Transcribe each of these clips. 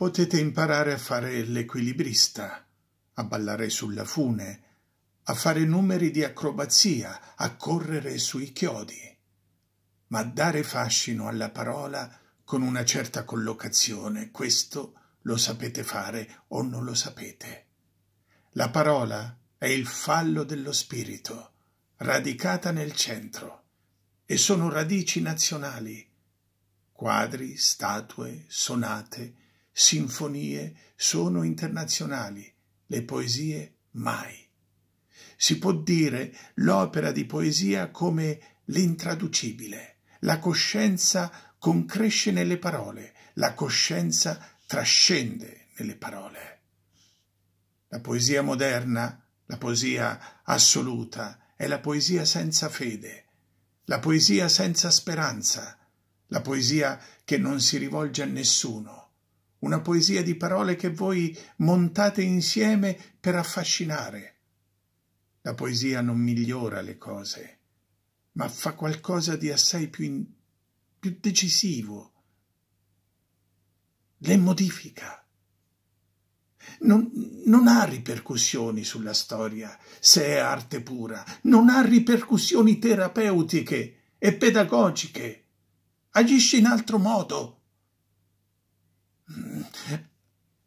potete imparare a fare l'equilibrista, a ballare sulla fune, a fare numeri di acrobazia, a correre sui chiodi, ma dare fascino alla parola con una certa collocazione, questo lo sapete fare o non lo sapete. La parola è il fallo dello spirito, radicata nel centro, e sono radici nazionali, quadri, statue, sonate, sinfonie sono internazionali, le poesie mai. Si può dire l'opera di poesia come l'intraducibile, la coscienza concresce nelle parole, la coscienza trascende nelle parole. La poesia moderna, la poesia assoluta, è la poesia senza fede, la poesia senza speranza, la poesia che non si rivolge a nessuno, una poesia di parole che voi montate insieme per affascinare. La poesia non migliora le cose, ma fa qualcosa di assai più, in, più decisivo. Le modifica. Non, non ha ripercussioni sulla storia, se è arte pura, non ha ripercussioni terapeutiche e pedagogiche. Agisce in altro modo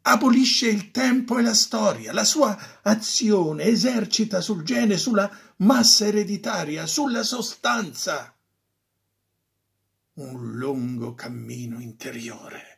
abolisce il tempo e la storia, la sua azione esercita sul gene, sulla massa ereditaria, sulla sostanza un lungo cammino interiore.